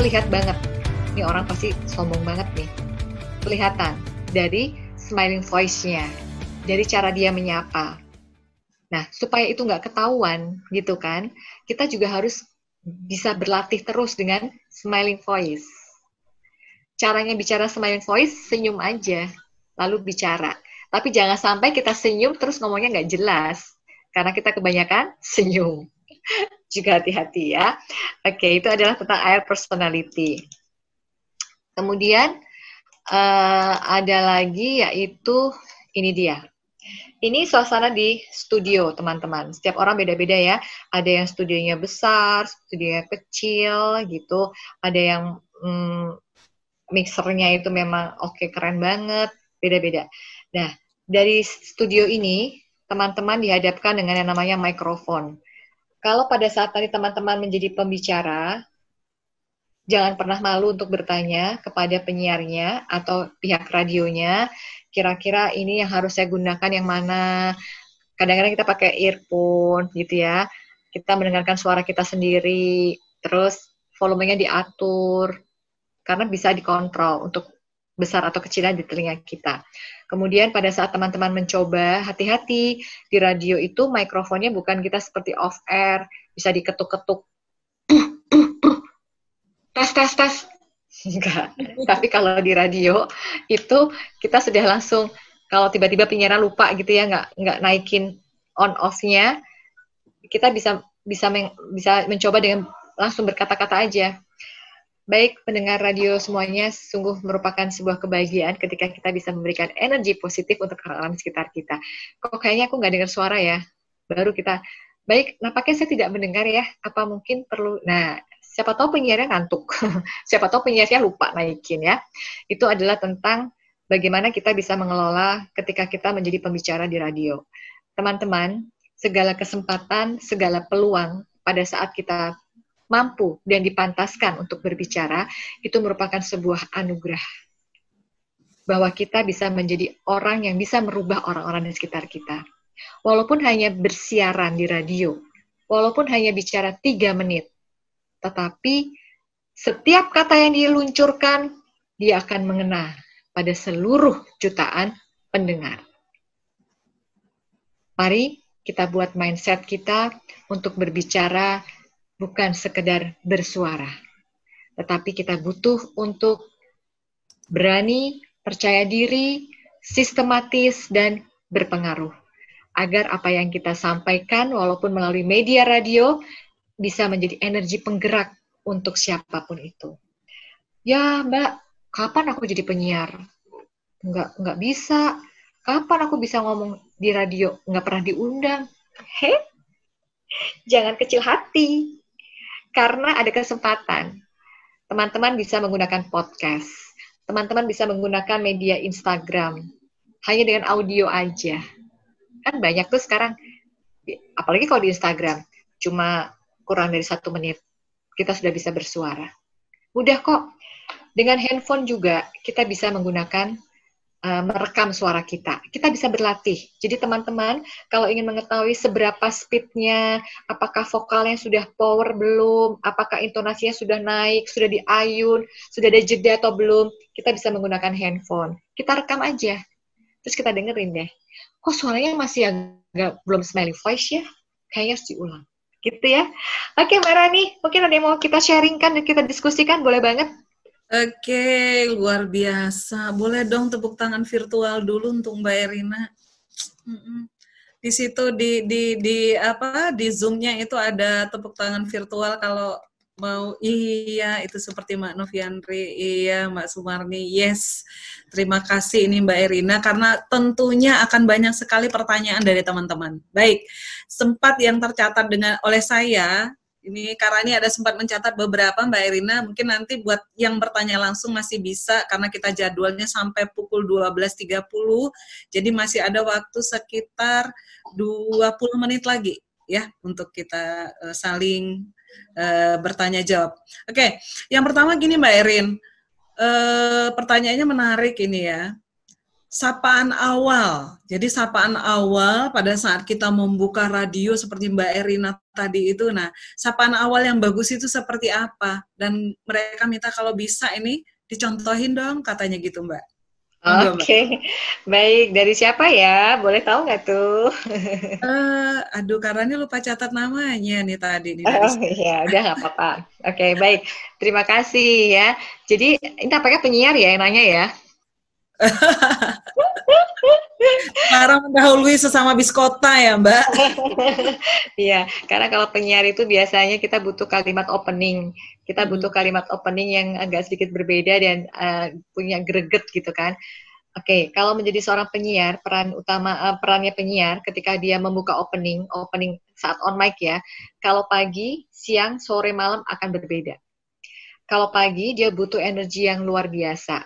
terlihat banget. Ini orang pasti sombong banget nih. Kelihatan dari smiling voice-nya, dari cara dia menyapa. Nah, supaya itu nggak ketahuan gitu kan, kita juga harus bisa berlatih terus dengan smiling voice. Caranya bicara smiling voice, senyum aja, lalu bicara. Tapi jangan sampai kita senyum terus ngomongnya nggak jelas, karena kita kebanyakan senyum. juga hati-hati ya. Oke, itu adalah tentang air personality. Kemudian uh, ada lagi yaitu ini dia. Ini suasana di studio, teman-teman. Setiap orang beda-beda ya. Ada yang studionya besar, studionya kecil gitu. Ada yang mm, mixernya itu memang oke okay, keren banget, beda-beda. Nah, dari studio ini teman-teman dihadapkan dengan yang namanya microphone kalau pada saat tadi teman-teman menjadi pembicara, jangan pernah malu untuk bertanya kepada penyiarnya atau pihak radionya, kira-kira ini yang harus saya gunakan yang mana. Kadang-kadang kita pakai earphone gitu ya, kita mendengarkan suara kita sendiri, terus volumenya diatur, karena bisa dikontrol untuk besar atau kecilnya di telinga kita. Kemudian pada saat teman-teman mencoba, hati-hati di radio itu mikrofonnya bukan kita seperti off air, bisa diketuk-ketuk. tes tes tes. Enggak. Tapi kalau di radio itu kita sudah langsung kalau tiba-tiba penyiaran lupa gitu ya nggak nggak naikin on off-nya, kita bisa bisa men, bisa mencoba dengan langsung berkata-kata aja. Baik pendengar radio semuanya, sungguh merupakan sebuah kebahagiaan ketika kita bisa memberikan energi positif untuk orang-orang sekitar kita. Kok kayaknya aku nggak dengar suara ya? Baru kita, baik, nampaknya saya tidak mendengar ya, apa mungkin perlu, nah siapa tahu penyiarnya ngantuk, siapa tahu penyiarnya lupa naikin ya. Itu adalah tentang bagaimana kita bisa mengelola ketika kita menjadi pembicara di radio. Teman-teman, segala kesempatan, segala peluang pada saat kita mampu dan dipantaskan untuk berbicara, itu merupakan sebuah anugerah bahwa kita bisa menjadi orang yang bisa merubah orang-orang di sekitar kita. Walaupun hanya bersiaran di radio, walaupun hanya bicara tiga menit, tetapi setiap kata yang diluncurkan, dia akan mengena pada seluruh jutaan pendengar. Mari kita buat mindset kita untuk berbicara bukan sekedar bersuara, tetapi kita butuh untuk berani, percaya diri, sistematis, dan berpengaruh. Agar apa yang kita sampaikan, walaupun melalui media radio, bisa menjadi energi penggerak untuk siapapun itu. Ya, Mbak, kapan aku jadi penyiar? Enggak, enggak bisa. Kapan aku bisa ngomong di radio? Enggak pernah diundang. Heh, jangan kecil hati karena ada kesempatan. Teman-teman bisa menggunakan podcast, teman-teman bisa menggunakan media Instagram, hanya dengan audio aja. Kan banyak tuh sekarang, apalagi kalau di Instagram, cuma kurang dari satu menit, kita sudah bisa bersuara. Mudah kok. Dengan handphone juga, kita bisa menggunakan Eh, merekam suara kita. Kita bisa berlatih. Jadi teman-teman, kalau ingin mengetahui seberapa speednya, apakah vokalnya sudah power belum, apakah intonasinya sudah naik, sudah diayun, sudah ada jeda atau belum, kita bisa menggunakan handphone. Kita rekam aja. Terus kita dengerin deh. Kok suaranya masih agak belum smiley voice ya? Kayaknya harus diulang gitu ya. Oke Mbak Rani, mungkin ada yang mau kita sharingkan dan kita diskusikan, boleh banget. Oke, luar biasa. Boleh dong tepuk tangan virtual dulu untuk Mbak Erina. Di situ di di di apa di zoomnya itu ada tepuk tangan virtual kalau mau iya itu seperti Mbak Novianri iya Mbak Sumarni, yes. Terima kasih ini Mbak Erina karena tentunya akan banyak sekali pertanyaan dari teman-teman. Baik, sempat yang tercatat dengan oleh saya ini Karani ada sempat mencatat beberapa Mbak Erina mungkin nanti buat yang bertanya langsung masih bisa karena kita jadwalnya sampai pukul 12.30. Jadi masih ada waktu sekitar 20 menit lagi ya untuk kita uh, saling uh, bertanya jawab. Oke, okay. yang pertama gini Mbak Erin, Uh, eh, pertanyaannya menarik ini ya sapaan awal. Jadi sapaan awal pada saat kita membuka radio seperti Mbak Erina tadi itu, nah sapaan awal yang bagus itu seperti apa? Dan mereka minta kalau bisa ini dicontohin dong katanya gitu Mbak. Oke, okay. baik. Dari siapa ya? Boleh tahu nggak tuh? uh, aduh, karena ini lupa catat namanya nih tadi. Nih, oh iya, udah nggak apa-apa. Oke, okay, baik. Terima kasih ya. Jadi, ini apakah penyiar ya yang nanya ya? Cara mendahului sesama biskota ya Mbak. Iya, karena kalau penyiar itu biasanya kita butuh kalimat opening. Kita hmm. butuh kalimat opening yang agak sedikit berbeda dan uh, punya greget gitu kan. Oke, okay, kalau menjadi seorang penyiar, peran utama uh, perannya penyiar ketika dia membuka opening, opening saat on mic ya. Kalau pagi, siang, sore, malam akan berbeda. Kalau pagi dia butuh energi yang luar biasa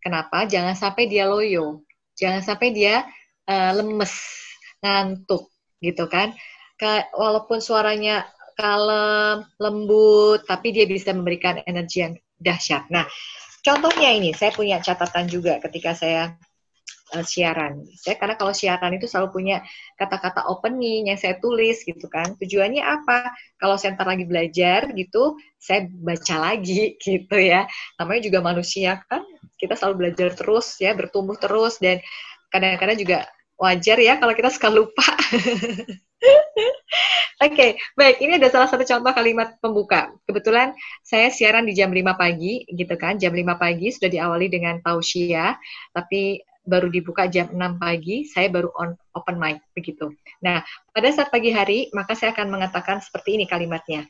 Kenapa? Jangan sampai dia loyo, jangan sampai dia uh, lemes, ngantuk, gitu kan? Ke, walaupun suaranya kalem, lembut, tapi dia bisa memberikan energi yang dahsyat. Nah, contohnya ini, saya punya catatan juga ketika saya eh, siaran. Saya karena kalau siaran itu selalu punya kata-kata opening yang saya tulis gitu kan. Tujuannya apa? Kalau saya ntar lagi belajar gitu, saya baca lagi gitu ya. Namanya juga manusia kan kita selalu belajar terus ya bertumbuh terus dan kadang-kadang juga wajar ya kalau kita suka lupa Oke, okay, baik. Ini ada salah satu contoh kalimat pembuka. Kebetulan saya siaran di jam 5 pagi, gitu kan. Jam 5 pagi sudah diawali dengan tausia, tapi baru dibuka jam 6 pagi, saya baru on open mic, begitu. Nah, pada saat pagi hari, maka saya akan mengatakan seperti ini kalimatnya.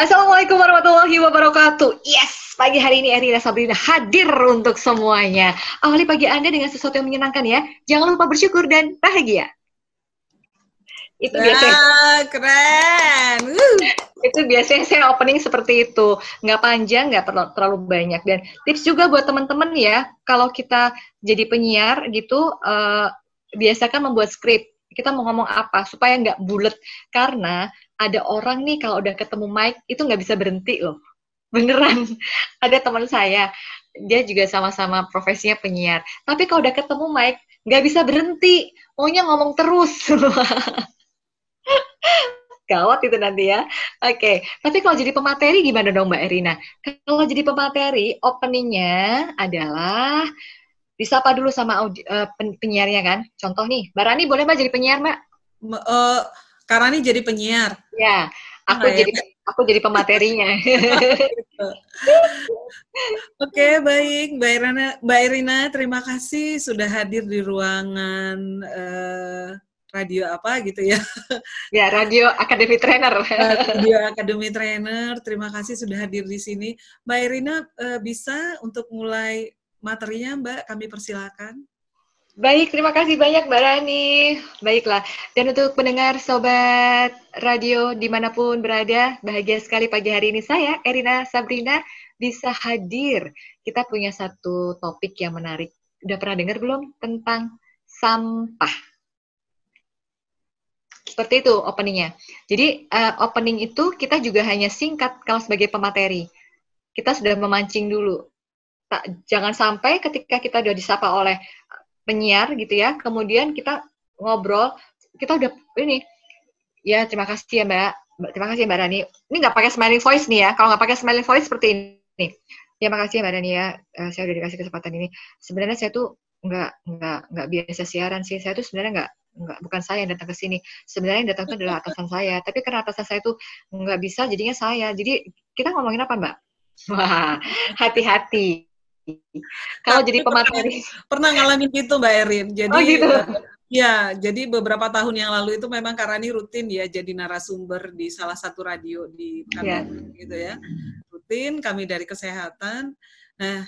Assalamualaikum warahmatullahi wabarakatuh. Yes, pagi hari ini Erina Sabrina hadir untuk semuanya. Awali pagi Anda dengan sesuatu yang menyenangkan ya. Jangan lupa bersyukur dan bahagia. Itu nah, biasanya. keren. Uh. Itu biasanya saya opening seperti itu. Nggak panjang, nggak terl terlalu banyak. Dan tips juga buat teman-teman ya, kalau kita jadi penyiar gitu, uh, biasakan membuat skrip kita mau ngomong apa supaya nggak bulat karena ada orang nih kalau udah ketemu Mike itu nggak bisa berhenti loh. Beneran. ada teman saya, dia juga sama-sama profesinya penyiar. Tapi kalau udah ketemu Mike, nggak bisa berhenti. Maunya ngomong terus. Gawat itu nanti ya. Oke, okay. tapi kalau jadi pemateri gimana dong Mbak Erina? Kalau jadi pemateri, openingnya adalah disapa dulu sama audi, uh, penyiarnya kan. Contoh nih, Barani boleh Mbak jadi penyiar Mbak? uh, karena ini jadi penyiar. Ya, aku nah, ya. jadi ya. aku jadi pematerinya. Gitu. Oke, okay, baik, Mbak Irina, Mbak Irina, terima kasih sudah hadir di ruangan uh, radio apa gitu ya. Ya, Radio Academy Trainer. Eh, radio Academy Trainer, terima kasih sudah hadir di sini. Mbak Irina, eh, bisa untuk mulai materinya Mbak, kami persilakan. Baik, terima kasih banyak Mbak Rani. Baiklah, dan untuk pendengar Sobat Radio dimanapun berada, bahagia sekali pagi hari ini saya, Erina Sabrina, bisa hadir. Kita punya satu topik yang menarik. Udah pernah dengar belum tentang sampah? Seperti itu openingnya. Jadi uh, opening itu kita juga hanya singkat kalau sebagai pemateri. Kita sudah memancing dulu. Tak, jangan sampai ketika kita sudah disapa oleh penyiar gitu ya. Kemudian kita ngobrol, kita udah ini ya terima kasih ya Mbak. Terima kasih ya, Mbak Rani. Ini nggak pakai smiling voice nih ya. Kalau nggak pakai smiling voice seperti ini. Ya makasih ya Mbak Rani ya. Uh, saya udah dikasih kesempatan ini. Sebenarnya saya tuh nggak nggak nggak biasa siaran sih. Saya tuh sebenarnya nggak nggak bukan saya yang datang ke sini. Sebenarnya yang datang itu adalah atasan saya. Tapi karena atasan saya tuh nggak bisa, jadinya saya. Jadi kita ngomongin apa Mbak? Wah, hati-hati kalau jadi pemateri. Pernah, pernah ngalamin gitu Mbak Erin. Jadi oh, gitu. Ya, jadi beberapa tahun yang lalu itu memang Karani rutin ya jadi narasumber di salah satu radio di iya. Kanada yeah. gitu ya. Rutin kami dari kesehatan. Nah,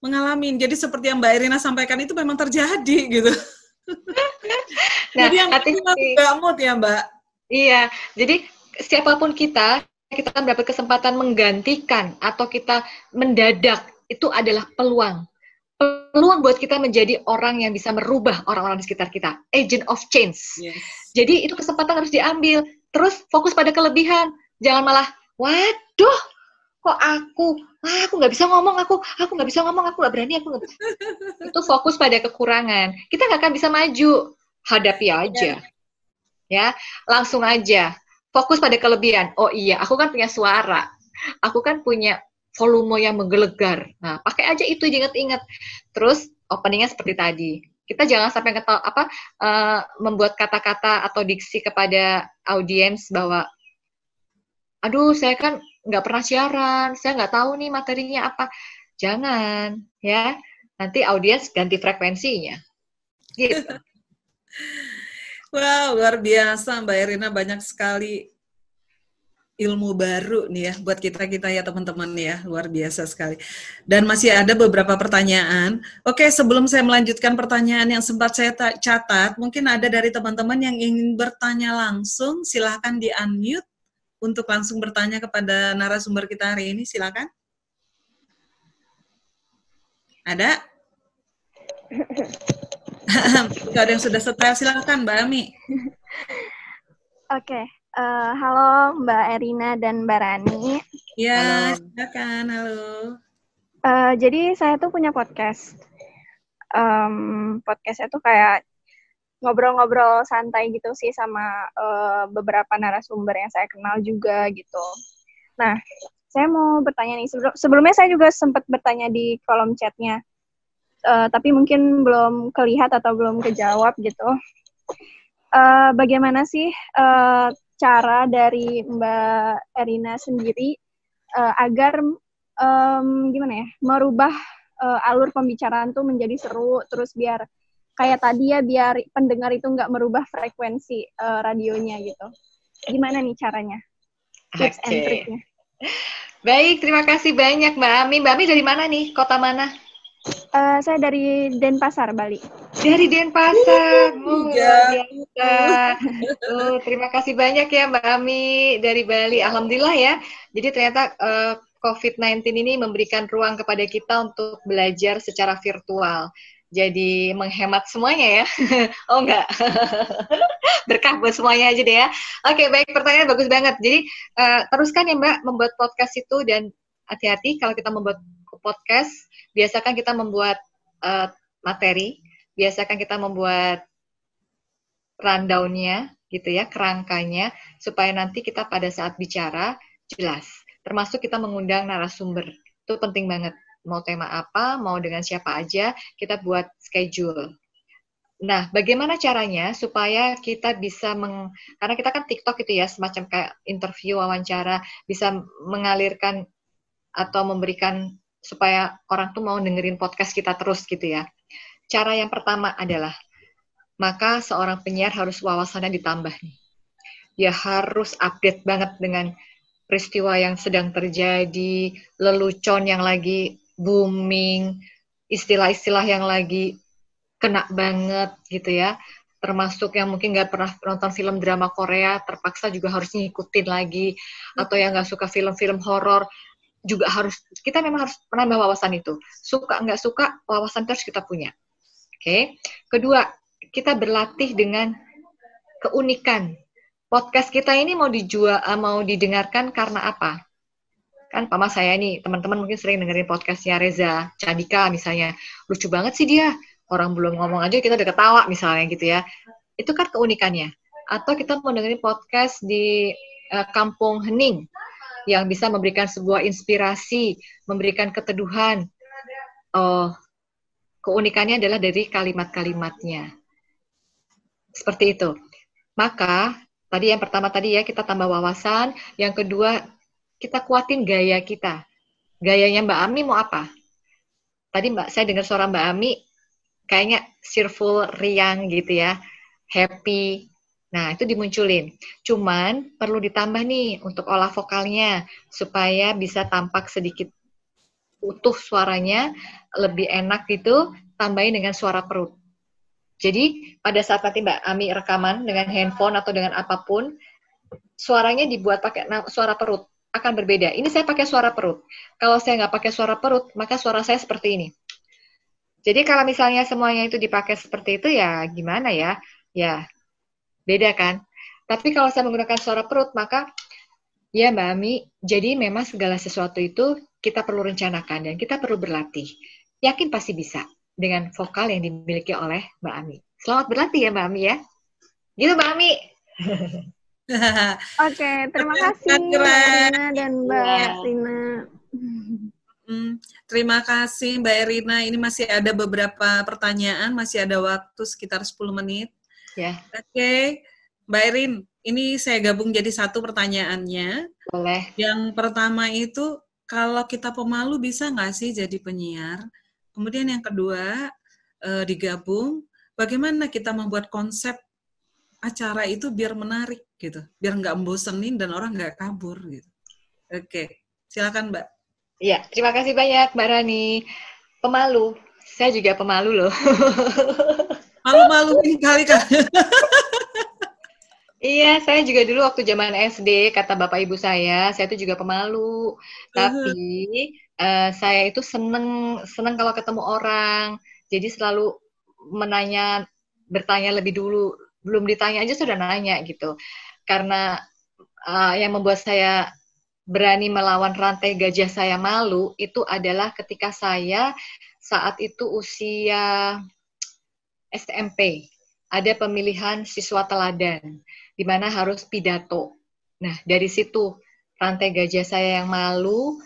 mengalami. Jadi seperti yang Mbak Erina sampaikan itu memang terjadi gitu. nah, jadi yang nggak mood ya Mbak. Iya, jadi siapapun kita kita dapat kesempatan menggantikan atau kita mendadak itu adalah peluang. Peluang buat kita menjadi orang yang bisa merubah orang-orang di sekitar kita. Agent of change. Yes. Jadi itu kesempatan harus diambil. Terus fokus pada kelebihan. Jangan malah, waduh, kok aku, ah, aku nggak bisa ngomong, aku, aku nggak bisa ngomong, aku nggak berani, aku nggak itu fokus pada kekurangan. Kita nggak akan bisa maju. Hadapi iya. aja. Ya, langsung aja. Fokus pada kelebihan. Oh iya, aku kan punya suara. Aku kan punya volume yang menggelegar. Nah, pakai aja itu diingat-ingat. Terus openingnya seperti tadi. Kita jangan sampai ketawa, apa uh, membuat kata-kata atau diksi kepada audiens bahwa, aduh saya kan nggak pernah siaran, saya nggak tahu nih materinya apa. Jangan, ya. Nanti audiens ganti frekuensinya. Gitu. Wow, luar biasa Mbak Erina, banyak sekali ilmu baru nih ya buat kita kita ya teman-teman ya luar biasa sekali dan masih ada beberapa pertanyaan oke sebelum saya melanjutkan pertanyaan yang sempat saya catat mungkin ada dari teman-teman yang ingin bertanya langsung silahkan di unmute untuk langsung bertanya kepada narasumber kita hari ini silahkan ada ada yang sudah setel silahkan mbak Ami oke okay. Uh, halo Mbak Erina dan Mbak Rani. Ya, silakan. Halo. Uh, jadi saya tuh punya podcast. Um, podcastnya tuh kayak ngobrol-ngobrol santai gitu sih sama uh, beberapa narasumber yang saya kenal juga gitu. Nah, saya mau bertanya nih sebelum sebelumnya saya juga sempat bertanya di kolom chatnya uh, tapi mungkin belum kelihat atau belum kejawab gitu uh, bagaimana sih uh, cara dari Mbak Erina sendiri uh, agar um, gimana ya merubah uh, alur pembicaraan tuh menjadi seru terus biar kayak tadi ya biar pendengar itu nggak merubah frekuensi uh, radionya gitu. Gimana nih caranya? Tips okay. and triknya. Baik, terima kasih banyak Mbak Ami. Mbak Ami dari mana nih? Kota mana? Uh, saya dari Denpasar, Bali. Dari Denpasar, Bu. Oh, iya. Uh, terima kasih banyak ya Mbak Ami dari Bali. Iya. Alhamdulillah ya. Jadi ternyata uh, eh, COVID-19 ini memberikan ruang kepada kita untuk belajar secara virtual. Jadi menghemat semuanya ya. oh enggak. Berkah buat semuanya aja deh ya. Oke, baik pertanyaan bagus banget. Jadi uh, teruskan ya Mbak membuat podcast itu dan hati-hati kalau kita membuat podcast biasakan kita membuat uh, materi, biasakan kita membuat rundownnya gitu ya, kerangkanya supaya nanti kita pada saat bicara jelas. Termasuk kita mengundang narasumber. Itu penting banget. Mau tema apa, mau dengan siapa aja, kita buat schedule. Nah, bagaimana caranya supaya kita bisa meng, karena kita kan TikTok itu ya semacam kayak interview wawancara bisa mengalirkan atau memberikan supaya orang tuh mau dengerin podcast kita terus gitu ya. Cara yang pertama adalah maka seorang penyiar harus wawasannya ditambah nih. ya harus update banget dengan peristiwa yang sedang terjadi, lelucon yang lagi booming, istilah-istilah yang lagi kena banget gitu ya. Termasuk yang mungkin nggak pernah nonton film drama Korea, terpaksa juga harus ngikutin lagi. Atau yang nggak suka film-film horor, juga harus kita memang harus menambah wawasan itu. Suka nggak suka, wawasan terus kita punya. Oke. Okay? Kedua, kita berlatih dengan keunikan. Podcast kita ini mau dijual eh, mau didengarkan karena apa? Kan pama saya nih, teman-teman mungkin sering dengerin podcastnya Reza Candika misalnya. Lucu banget sih dia. Orang belum ngomong aja kita udah ketawa misalnya gitu ya. Itu kan keunikannya. Atau kita mau dengerin podcast di uh, Kampung Hening yang bisa memberikan sebuah inspirasi, memberikan keteduhan. Oh, keunikannya adalah dari kalimat-kalimatnya. Seperti itu. Maka tadi yang pertama tadi ya kita tambah wawasan, yang kedua kita kuatin gaya kita. Gayanya Mbak Ami mau apa? Tadi Mbak saya dengar suara Mbak Ami kayaknya cheerful, riang gitu ya. Happy, Nah, itu dimunculin. Cuman perlu ditambah nih untuk olah vokalnya supaya bisa tampak sedikit utuh suaranya, lebih enak gitu, tambahin dengan suara perut. Jadi, pada saat nanti Mbak Ami rekaman dengan handphone atau dengan apapun, suaranya dibuat pakai suara perut akan berbeda. Ini saya pakai suara perut. Kalau saya nggak pakai suara perut, maka suara saya seperti ini. Jadi kalau misalnya semuanya itu dipakai seperti itu, ya gimana ya? Ya Beda kan? Tapi kalau saya menggunakan suara perut, maka ya Mbak Ami, jadi memang segala sesuatu itu kita perlu rencanakan dan kita perlu berlatih. Yakin pasti bisa dengan vokal yang dimiliki oleh Mbak Ami. Selamat berlatih ya Mbak Ami ya. Gitu Mbak Ami. Oke, terima kasih Mbak dan Mbak iya. Rina. Hmm, terima kasih Mbak Erina. Ini masih ada beberapa pertanyaan, masih ada waktu sekitar 10 menit. Ya. Oke, okay. Mbak Erin, ini saya gabung jadi satu pertanyaannya. Boleh. Yang pertama itu kalau kita pemalu bisa nggak sih jadi penyiar? Kemudian yang kedua eh, digabung, bagaimana kita membuat konsep acara itu biar menarik gitu, biar nggak membosenin dan orang nggak kabur gitu. Oke, silakan Mbak. Iya, terima kasih banyak Mbak Rani. Pemalu, saya juga pemalu loh. malu-maluin kali kan. Iya, saya juga dulu waktu zaman SD kata bapak ibu saya, saya itu juga pemalu. Tapi uh, eh, -huh. uh saya itu seneng seneng kalau ketemu orang. Jadi selalu menanya bertanya lebih dulu. Belum ditanya aja sudah nanya gitu. Karena uh, yang membuat saya berani melawan rantai gajah saya malu itu adalah ketika saya saat itu usia SMP ada pemilihan siswa teladan di mana harus pidato. Nah, dari situ rantai gajah saya yang malu,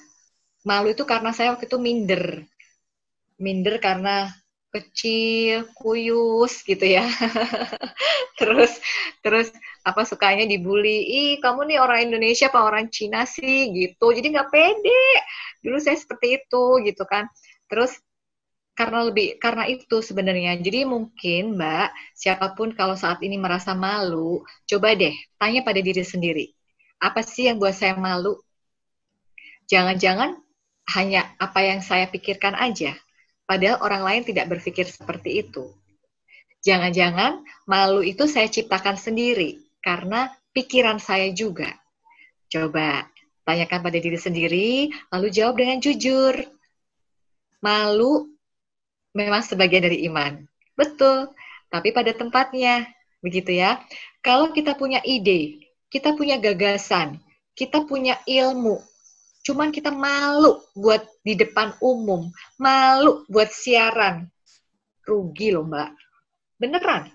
malu itu karena saya waktu itu minder. Minder karena kecil, kuyus gitu ya. terus terus apa sukanya dibully, "Ih, kamu nih orang Indonesia apa orang Cina sih?" gitu. Jadi nggak pede. Dulu saya seperti itu gitu kan. Terus karena lebih karena itu sebenarnya. Jadi mungkin Mbak, siapapun kalau saat ini merasa malu, coba deh tanya pada diri sendiri. Apa sih yang buat saya malu? Jangan-jangan hanya apa yang saya pikirkan aja, padahal orang lain tidak berpikir seperti itu. Jangan-jangan malu itu saya ciptakan sendiri karena pikiran saya juga. Coba tanyakan pada diri sendiri, lalu jawab dengan jujur. Malu memang sebagian dari iman. Betul, tapi pada tempatnya, begitu ya. Kalau kita punya ide, kita punya gagasan, kita punya ilmu, cuman kita malu buat di depan umum, malu buat siaran. Rugi loh mbak. Beneran.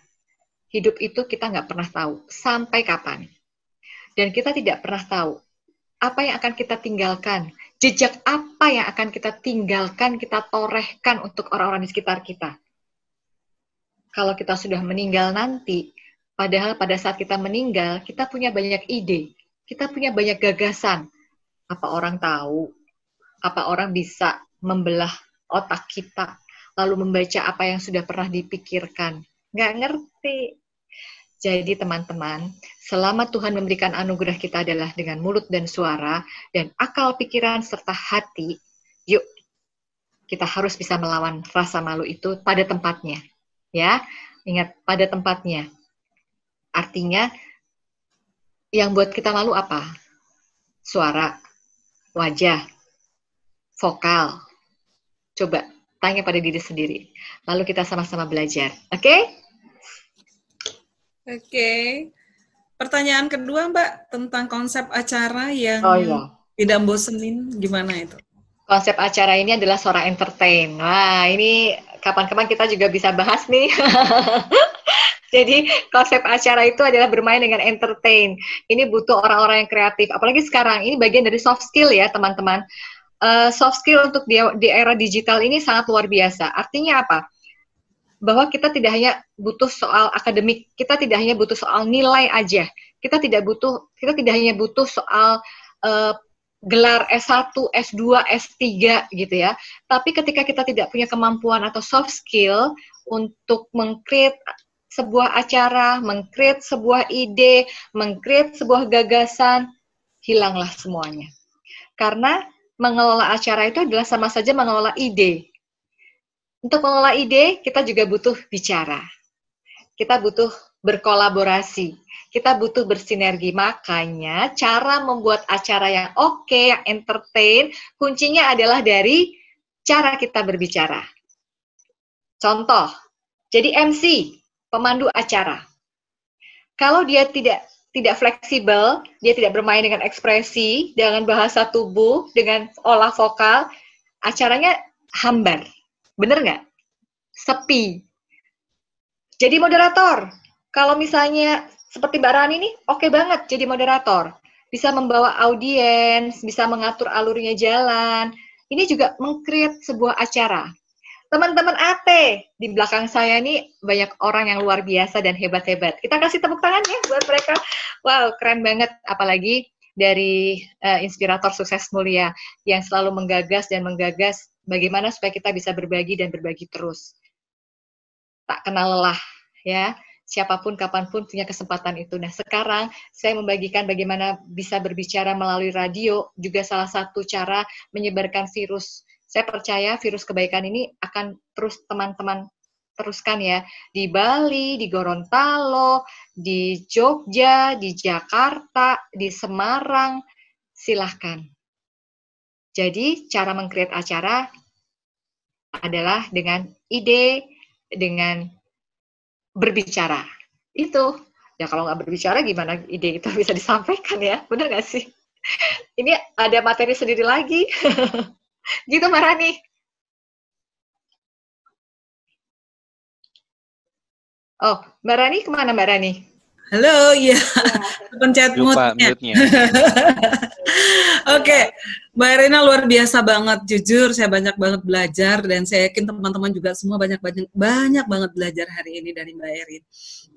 Hidup itu kita nggak pernah tahu sampai kapan. Dan kita tidak pernah tahu apa yang akan kita tinggalkan jejak apa yang akan kita tinggalkan, kita torehkan untuk orang-orang di sekitar kita. Kalau kita sudah meninggal nanti, padahal pada saat kita meninggal, kita punya banyak ide, kita punya banyak gagasan. Apa orang tahu? Apa orang bisa membelah otak kita, lalu membaca apa yang sudah pernah dipikirkan? Nggak ngerti. Jadi teman-teman, selama Tuhan memberikan anugerah kita adalah dengan mulut dan suara, dan akal pikiran serta hati, yuk kita harus bisa melawan rasa malu itu pada tempatnya. Ya, ingat pada tempatnya. Artinya, yang buat kita malu apa? Suara, wajah, vokal. Coba tanya pada diri sendiri. Lalu kita sama-sama belajar. Oke? Okay? Oke. Okay. Pertanyaan kedua, Mbak, tentang konsep acara yang oh, iya. tidak bosenin, gimana itu? Konsep acara ini adalah suara Entertain. Wah, ini kapan-kapan kita juga bisa bahas nih. Jadi konsep acara itu adalah bermain dengan entertain. Ini butuh orang-orang yang kreatif. Apalagi sekarang ini bagian dari soft skill ya teman-teman. Uh, soft skill untuk di, di era digital ini sangat luar biasa. Artinya apa? bahwa kita tidak hanya butuh soal akademik, kita tidak hanya butuh soal nilai aja. Kita tidak butuh kita tidak hanya butuh soal uh, gelar S1, S2, S3 gitu ya. Tapi ketika kita tidak punya kemampuan atau soft skill untuk mengcreate sebuah acara, mengcreate sebuah ide, mengcreate sebuah gagasan, hilanglah semuanya. Karena mengelola acara itu adalah sama saja mengelola ide untuk mengelola ide, kita juga butuh bicara. Kita butuh berkolaborasi. Kita butuh bersinergi. Makanya cara membuat acara yang oke, okay, yang entertain, kuncinya adalah dari cara kita berbicara. Contoh, jadi MC, pemandu acara. Kalau dia tidak tidak fleksibel, dia tidak bermain dengan ekspresi, dengan bahasa tubuh, dengan olah vokal, acaranya hambar. Bener nggak? Sepi. Jadi moderator. Kalau misalnya seperti Mbak Rani nih, oke okay banget jadi moderator. Bisa membawa audiens, bisa mengatur alurnya jalan. Ini juga meng sebuah acara. Teman-teman AT, di belakang saya ini banyak orang yang luar biasa dan hebat-hebat. Kita kasih tepuk tangan ya buat mereka. Wow, keren banget. Apalagi dari uh, inspirator sukses mulia yang selalu menggagas dan menggagas bagaimana supaya kita bisa berbagi dan berbagi terus. Tak kenal lelah, ya. Siapapun, kapanpun punya kesempatan itu. Nah, sekarang saya membagikan bagaimana bisa berbicara melalui radio, juga salah satu cara menyebarkan virus. Saya percaya virus kebaikan ini akan terus teman-teman teruskan ya di Bali, di Gorontalo, di Jogja, di Jakarta, di Semarang. Silahkan jadi cara mengcreate acara adalah dengan ide, dengan berbicara. Itu. Ya kalau nggak berbicara gimana ide itu bisa disampaikan ya? Benar nggak sih? Ini ada materi sendiri lagi. gitu Marani. Oh, Mbak Rani kemana Mbak Rani? Halo, iya. Ya. Pencet mute Oke, okay. Mbak Erina luar biasa banget. Jujur, saya banyak banget belajar dan saya yakin teman-teman juga semua banyak banyak banyak banget belajar hari ini dari Mbak Erin.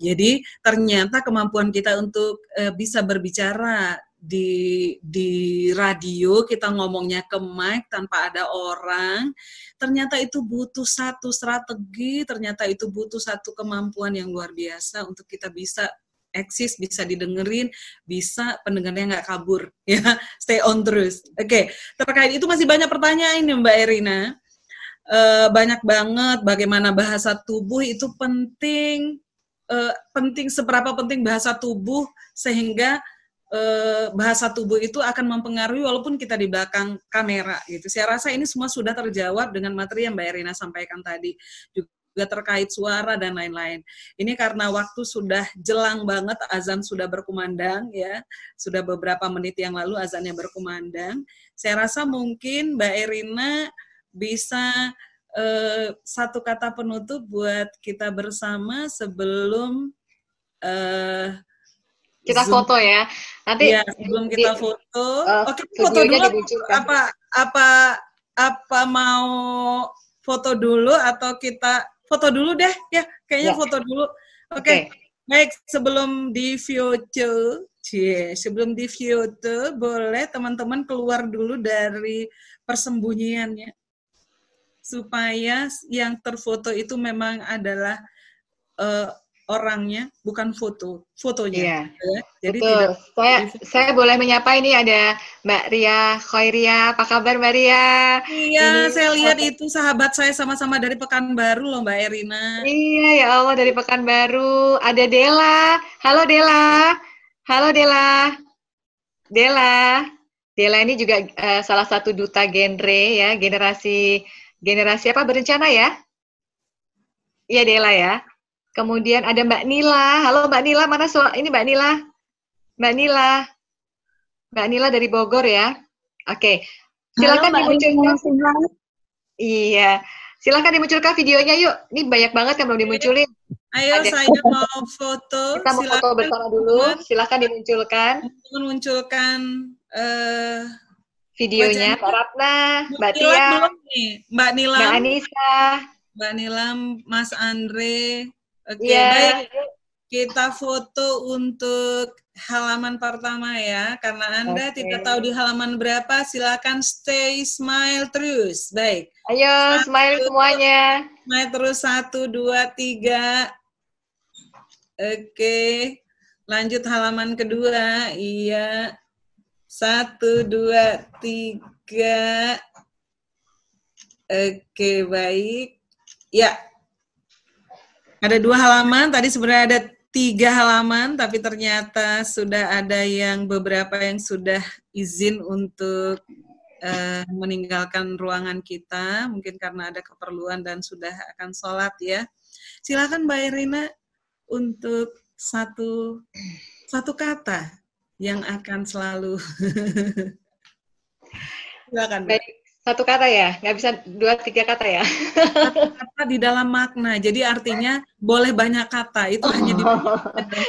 Jadi ternyata kemampuan kita untuk uh, bisa berbicara di di radio kita ngomongnya ke mic tanpa ada orang ternyata itu butuh satu strategi ternyata itu butuh satu kemampuan yang luar biasa untuk kita bisa eksis, bisa didengerin, bisa pendengarnya nggak kabur, ya stay on terus. Oke, okay. terkait itu masih banyak pertanyaan nih Mbak Erina, e, banyak banget bagaimana bahasa tubuh itu penting, e, penting seberapa penting bahasa tubuh sehingga e, bahasa tubuh itu akan mempengaruhi walaupun kita di belakang kamera gitu. Saya rasa ini semua sudah terjawab dengan materi yang Mbak Erina sampaikan tadi. Juga juga terkait suara dan lain-lain. Ini karena waktu sudah jelang banget, azan sudah berkumandang ya, sudah beberapa menit yang lalu azannya berkumandang. Saya rasa mungkin Mbak Erina bisa eh, satu kata penutup buat kita bersama sebelum eh, kita Zoom. foto ya. Nanti ya, sebelum kita foto, uh, oke oh, foto dulu apa apa apa mau foto dulu atau kita foto dulu deh ya kayaknya ya. foto dulu oke okay. okay. baik sebelum di future cie sebelum di future boleh teman-teman keluar dulu dari persembunyiannya supaya yang terfoto itu memang adalah uh, orangnya bukan foto fotonya iya. Ya, jadi Betul. tidak saya saya boleh menyapa ini ada Mbak Ria Khairia apa kabar Mbak Ria iya ini, saya lihat itu sahabat saya sama-sama dari Pekanbaru loh Mbak Erina iya ya Allah dari Pekanbaru ada Dela halo Dela halo Dela Dela Dela ini juga uh, salah satu duta genre ya generasi generasi apa berencana ya Iya Dela ya. Kemudian ada Mbak Nila. Halo Mbak Nila, mana suara? Ini Mbak Nila. Mbak Nila. Mbak Nila dari Bogor ya. Oke. Okay. Silakan dimunculkan. iya. Silakan dimunculkan videonya yuk. Ini banyak banget yang belum dimunculin. Ayo ada. saya mau foto. Kita mau foto bersama dulu. Silakan dimunculkan. Munculkan uh, videonya Mbak Ratna, Mbak Tia, Mbak Nila, Mbak Anissa, Mbak Nila, Mas Andre, Oke, okay, iya. yeah. baik. Kita foto untuk halaman pertama ya. Karena Anda okay. tidak tahu di halaman berapa, silakan stay smile terus. Baik. Ayo, satu, smile semuanya. Smile terus. Satu, dua, tiga. Oke. Okay. Lanjut halaman kedua. Iya. Satu, dua, tiga. Oke, okay, baik. Ya, ada dua halaman, tadi sebenarnya ada tiga halaman, tapi ternyata sudah ada yang beberapa yang sudah izin untuk uh, meninggalkan ruangan kita, mungkin karena ada keperluan dan sudah akan sholat ya. Silakan Mbak Irina untuk satu satu kata yang akan selalu silakan. Baik satu kata ya, nggak bisa dua tiga kata ya. Satu kata di dalam makna, jadi artinya boleh banyak kata. Itu oh. hanya di oh.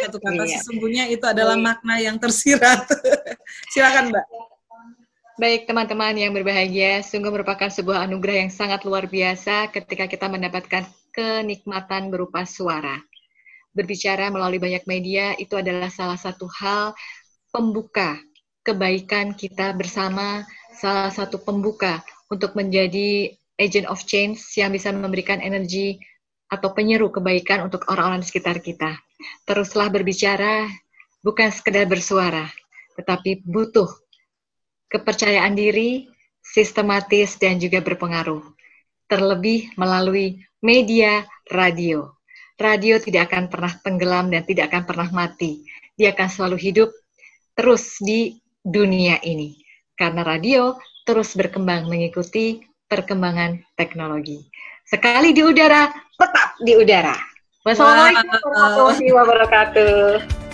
satu kata. Iya. Sesungguhnya itu adalah iya. makna yang tersirat. Silakan Mbak. Baik teman-teman yang berbahagia, sungguh merupakan sebuah anugerah yang sangat luar biasa ketika kita mendapatkan kenikmatan berupa suara. Berbicara melalui banyak media itu adalah salah satu hal pembuka kebaikan kita bersama salah satu pembuka untuk menjadi agent of change yang bisa memberikan energi atau penyeru kebaikan untuk orang-orang di sekitar kita. Teruslah berbicara, bukan sekedar bersuara, tetapi butuh kepercayaan diri, sistematis, dan juga berpengaruh. Terlebih melalui media radio. Radio tidak akan pernah tenggelam dan tidak akan pernah mati. Dia akan selalu hidup terus di dunia ini karena radio terus berkembang mengikuti perkembangan teknologi. Sekali di udara, tetap di udara. Wassalamualaikum warahmatullahi wabarakatuh.